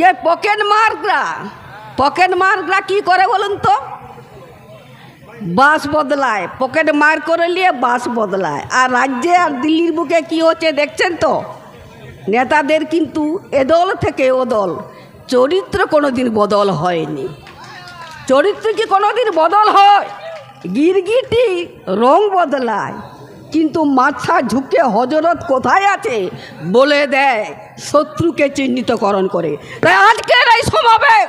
যে pocket মার্করা pocket মার্করা কি করে বলুন তো বাস বদলায় পকেট মার করে নিয়ে বাস বদলায় আর রাজ্যে আর দিল্লির বুকে কী হচ্ছে দেখছেন তো নেতাদের কিন্তু এদল থেকে ওদল চরিত্র কোনো দিন বদল হয়নি চরিত্র কি কোনো দিন বদল হয় গিরগিটি রং বদলায় কিন্তু মাথা ঝুঁকে হজরত কোথায় আছে বলে দেয় শত্রুকে চিহ্নিতকরণ করে তাই আজকের এই সমাবেশ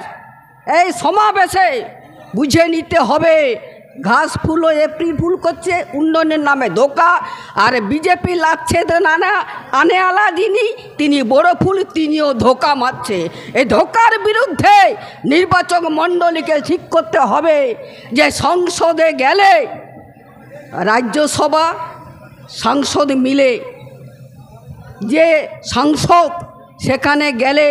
এই সমাবেশে বুঝে নিতে হবে ঘাস ফুলও এপ্রিল ফুল করছে উন্নয়নের নামে ধোকা আর বিজেপি লাগছে নানা আনে আলা যিনি তিনি বড় ফুল তিনিও ধোকা মারছে এই ধোকার বিরুদ্ধে নির্বাচক মণ্ডলীকে ঠিক করতে হবে যে সংসদে গেলে রাজ্যসভা সাংসদ মিলে যে সাংসদ সেখানে গেলে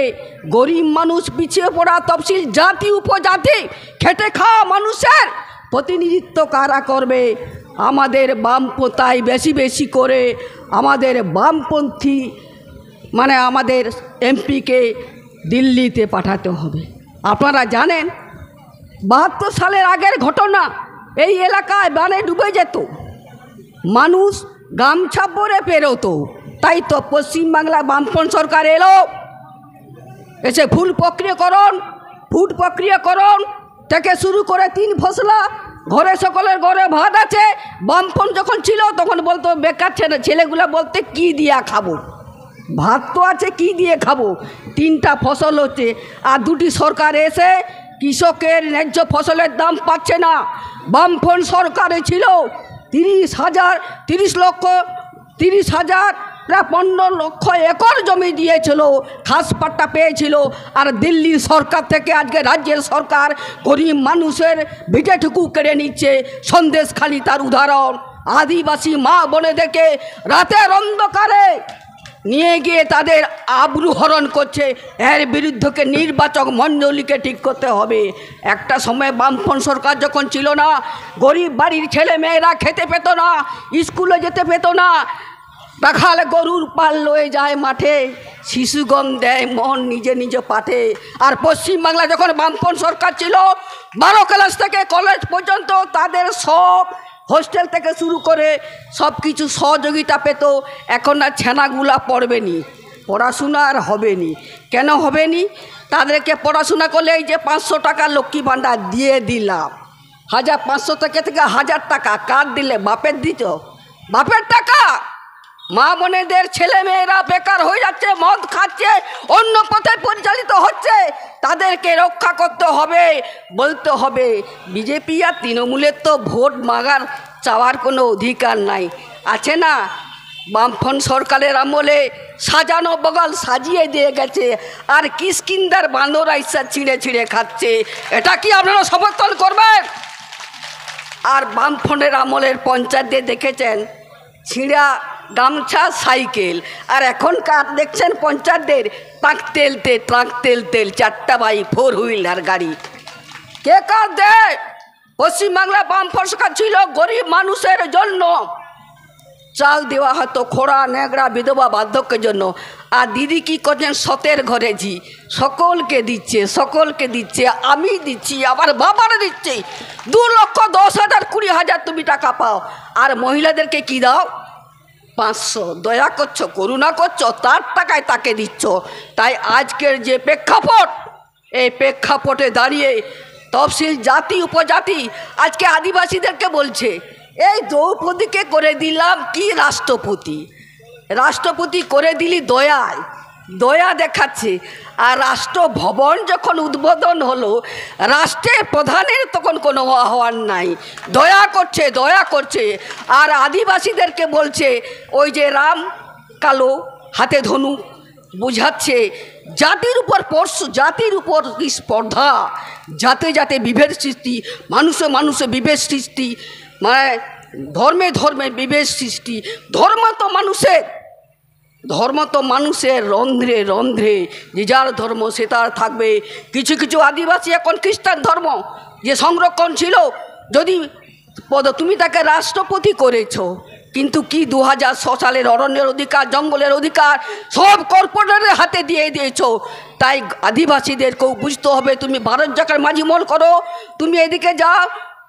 গরিব মানুষ পিছিয়ে পড়া তফসিল জাতি উপজাতি খেটে খাওয়া মানুষের প্রতিনিধিত্ব কারা করবে আমাদের বামপন্থায় বেশি বেশি করে আমাদের বামপন্থী মানে আমাদের এমপিকে দিল্লিতে পাঠাতে হবে আপনারা জানেন বাহাত্তর সালের আগের ঘটনা এই এলাকায় বানে ডুবে যেত মানুষ গামছা পরে পেরোতো তাই তো পশ্চিমবাংলা বামপন সরকার এলো এসে ফুল প্রক্রিয়াকরণ ফুড প্রক্রিয়াকরণ থেকে শুরু করে তিন ফসলা ঘরে সকলের ঘরে ভাত আছে বামপন যখন ছিল তখন বলতো বেকার ছেলেগুলো বলতে কি দিয়া খাবো ভাত তো আছে কি দিয়ে খাবো তিনটা ফসল হচ্ছে আর দুটি সরকার এসে কৃষকের ন্যায্য ফসলের দাম পাচ্ছে না বামফন সরকারে ছিল তিরিশ হাজার তিরিশ লক্ষ তিরিশ হাজার প্রায় পনেরো লক্ষ একর জমি দিয়েছিল খাস পাট্টা পেয়েছিল আর দিল্লি সরকার থেকে আজকে রাজ্যের সরকার গরিব মানুষের ভিটেটুকু কেড়ে নিচ্ছে সন্দেশ খালি তার উদাহরণ আদিবাসী মা বনে দেখে রাতের অন্ধকারে নিয়ে গিয়ে তাদের আবরুহরণ করছে এর বিরুদ্ধকে নির্বাচক মণ্ডলীকে ঠিক করতে হবে একটা সময় বামপন সরকার যখন ছিল না গরিব বাড়ির ছেলে মেয়েরা খেতে পেত না স্কুলে যেতে পেত না দেখালে গরুর পাল লয়ে যায় মাঠে শিশুগম দেয় মন নিজে নিজে পাঠে আর পশ্চিমবাংলা যখন বামপন সরকার ছিল বারো ক্লাস থেকে কলেজ পর্যন্ত তাদের সব হোস্টেল থেকে শুরু করে সব কিছু সহযোগিতা পেত এখন আর ছেনাগুলা পড়বে নি পড়াশোনা আর হবে নি কেন হবে নি তাদেরকে পড়াশোনা করলে এই যে পাঁচশো টাকা লক্ষ্মী ভাণ্ডার দিয়ে দিলাম হাজার পাঁচশো থেকে থেকে হাজার টাকা কার দিলে বাপের দিত বাপের টাকা মা বোনেদের ছেলে মেয়েরা বেকার হয়ে যাচ্ছে মদ খাচ্ছে অন্য পথে পরিচালিত হচ্ছে তাদেরকে রক্ষা করতে হবে বলতে হবে বিজেপি আর তৃণমূলের তো ভোট মাগার চাওয়ার কোনো অধিকার নাই আছে না বামফন সরকারের আমলে সাজানো বগল সাজিয়ে দিয়ে গেছে আর কিসকিন্দার বান্দর আইসা ছিঁড়ে ছিঁড়ে খাচ্ছে এটা কি আপনারা সমর্থন করবেন আর বামফনের আমলের পঞ্চায়েত দেখেছেন ছিঁড়া গামছা সাইকেল আর এখনকার দেখছেন পঞ্চায়েতদের তাক তেল তেল ট্রাক তেল তেল চারটা বাই ফোর হুইলার গাড়ি কে কার দে পশ্চিমবাংলা বাম ফসকা ছিল গরিব মানুষের জন্য চাল দেওয়া হতো খোড়া ন্যাগড়া বিধবা বার্ধক্যের জন্য আর দিদি কী করছেন সতের ঘরে জি সকলকে দিচ্ছে সকলকে দিচ্ছে আমি দিচ্ছি আবার বাবার দিচ্ছে দু লক্ষ দশ হাজার কুড়ি হাজার তুমি টাকা পাও আর মহিলাদেরকে কি দাও পাঁচশো দয়া করছো করুণা করছো তার টাকায় তাকে দিচ্ছ তাই আজকের যে প্রেক্ষাপট এই প্রেক্ষাপটে দাঁড়িয়ে তফসিল জাতি উপজাতি আজকে আদিবাসীদেরকে বলছে এই দ্রৌপদীকে করে দিলাম কি রাষ্ট্রপতি রাষ্ট্রপতি করে দিলি দয়ায় দয়া দেখাচ্ছে আর রাষ্ট্র ভবন যখন উদ্বোধন হলো রাষ্ট্রের প্রধানের তখন কোনো আহ্বান নাই দয়া করছে দয়া করছে আর আদিবাসীদেরকে বলছে ওই যে রাম কালো হাতে ধনু বোঝাচ্ছে জাতির উপর পরশ জাতির উপর স্পর্ধা যাতে যাতে বিভেদ সৃষ্টি মানুষে মানুষে বিভেদ সৃষ্টি মানে ধর্মে ধর্মে বিভেদ সৃষ্টি ধর্ম তো মানুষের ধর্ম তো মানুষের রন্ধ্রে রন্ধ্রে যে যার ধর্ম সে তার থাকবে কিছু কিছু আদিবাসী এখন খ্রিস্টান ধর্ম যে সংরক্ষণ ছিল যদি পদ তুমি তাকে রাষ্ট্রপতি করেছো কিন্তু কি দু হাজার সালের অরণ্যের অধিকার জঙ্গলের অধিকার সব কর্পোরেটের হাতে দিয়ে দিয়েছ তাই আদিবাসীদেরকেও বুঝতে হবে তুমি ভারত জাকার মাঝি মন করো তুমি এদিকে যাও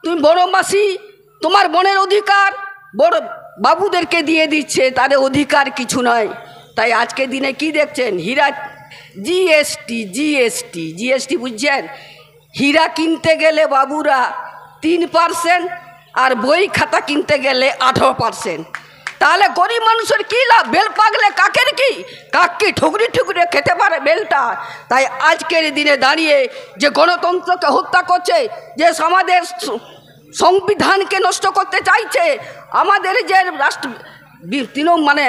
তুমি বড় মাসি তোমার বনের অধিকার বড় বাবুদেরকে দিয়ে দিচ্ছে তাদের অধিকার কিছু নয় তাই আজকে দিনে কি দেখছেন হীরা জিএসটি জিএসটি জিএসটি বুঝছেন হীরা কিনতে গেলে বাবুরা তিন পার্সেন্ট আর বই খাতা কিনতে গেলে আঠেরো পার্সেন্ট তাহলে গরিব মানুষের কী লাভ বেল পাগলে কাকের কি কাক কি ঠুকরি ঠুকরে খেতে পারে বেলটা তাই আজকের দিনে দাঁড়িয়ে যে গণতন্ত্রকে হত্যা করছে যে সমাজের সংবিধানকে নষ্ট করতে চাইছে আমাদের যে রাষ্ট্র তৃণমূল মানে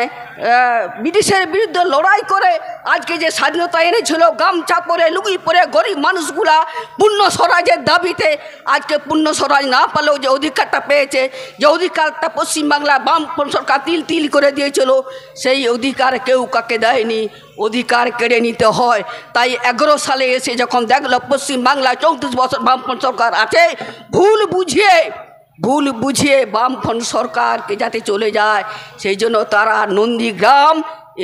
ব্রিটিশের বিরুদ্ধে লড়াই করে আজকে যে স্বাধীনতা এনেছিল গামছা পরে লুগি পরে গরিব মানুষগুলা পূর্ণ স্বরাজের দাবিতে আজকে পূর্ণ স্বরাজ না পালেও যে অধিকারটা পেয়েছে যে অধিকারটা পশ্চিমবাংলা বাম সরকার তিল তিল করে দিয়েছিল সেই অধিকার কেউ কাকে দেয়নি অধিকার কেড়ে নিতে হয় তাই এগারো সালে এসে যখন দেখল পশ্চিমবাংলা চৌত্রিশ বছর বামপন সরকার আছে ভুল বুঝিয়ে ভুল বুঝিয়ে বামফ্রন্ট সরকারকে যাতে চলে যায় সেই জন্য তারা নন্দীগ্রাম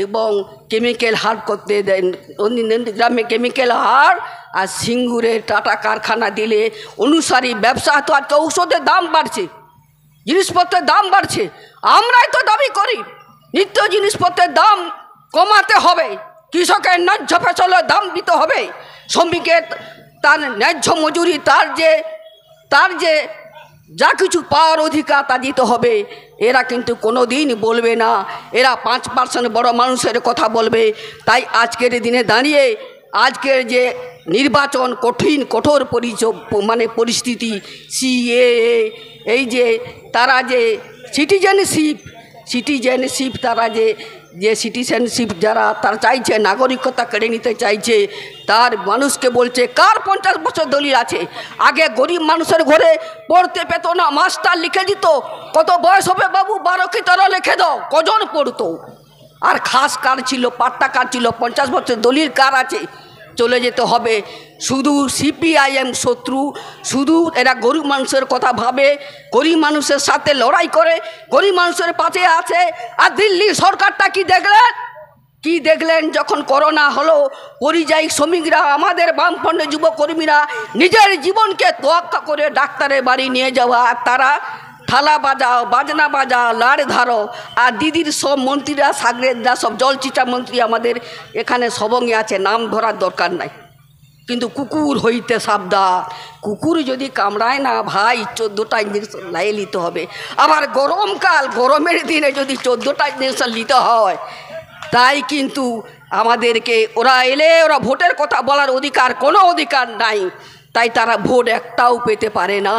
এবং কেমিক্যাল হার করতে দেন নন্দীগ্রামে কেমিক্যাল হার আর সিঙ্গুরের টাটা কারখানা দিলে অনুসারী ব্যবসা তো আজকে ঔষধের দাম বাড়ছে জিনিসপত্রের দাম বাড়ছে আমরাই তো দাবি করি নিত্য জিনিসপত্রের দাম কমাতে হবে কৃষকের ন্যায্য ফসলের দাম দিতে হবে শ্রমিকের তার ন্যায্য মজুরি তার যে তার যে যা কিছু পাওয়ার অধিকার তা দিতে হবে এরা কিন্তু কোনো দিন বলবে না এরা পাঁচ পার্সেন্ট বড় মানুষের কথা বলবে তাই আজকের দিনে দাঁড়িয়ে আজকের যে নির্বাচন কঠিন কঠোর মানে পরিস্থিতি সিএ এই যে তারা যে সিটিজেনশিপ সিটিজেনশিপ তারা যে যে সিটিজেনশিপ যারা তার চাইছে নাগরিকতা কেড়ে নিতে চাইছে তার মানুষকে বলছে কার পঞ্চাশ বছর দলিল আছে আগে গরিব মানুষের ঘরে পড়তে পেত না মাস্টার লিখে দিত কত বয়স হবে বাবু বারো কি তেরো লিখে দাও কজন পড়তো আর খাস কার ছিল পাট্টা কার ছিল পঞ্চাশ বছর দলিল কার আছে চলে যেতে হবে শুধু সিপিআইএম শত্রু শুধু এরা গরিব মানুষের কথা ভাবে গরিব মানুষের সাথে লড়াই করে গরিব মানুষের পাশে আছে আর দিল্লি সরকারটা কি দেখলেন কি দেখলেন যখন করোনা হলো পরিযায়ী শ্রমিকরা আমাদের বামফ্রন্টের যুবকর্মীরা নিজের জীবনকে তোয়াক্কা করে ডাক্তারের বাড়ি নিয়ে যাওয়া তারা থালা বাজাও বাজনা বাজাও লাড় ধারো আর দিদির সব মন্ত্রীরা সাগরেদরা সব জলচিটা মন্ত্রী আমাদের এখানে সবঙ্গে আছে নাম ধরার দরকার নাই কিন্তু কুকুর হইতে সাবধান কুকুর যদি কামড়ায় না ভাই চোদ্দোটা ইঞ্জেকশন লাই নিতে হবে আবার গরমকাল গরমের দিনে যদি চোদ্দোটা ইঞ্জেকশন নিতে হয় তাই কিন্তু আমাদেরকে ওরা এলে ওরা ভোটের কথা বলার অধিকার কোনো অধিকার নাই তাই তারা ভোট একটাও পেতে পারে না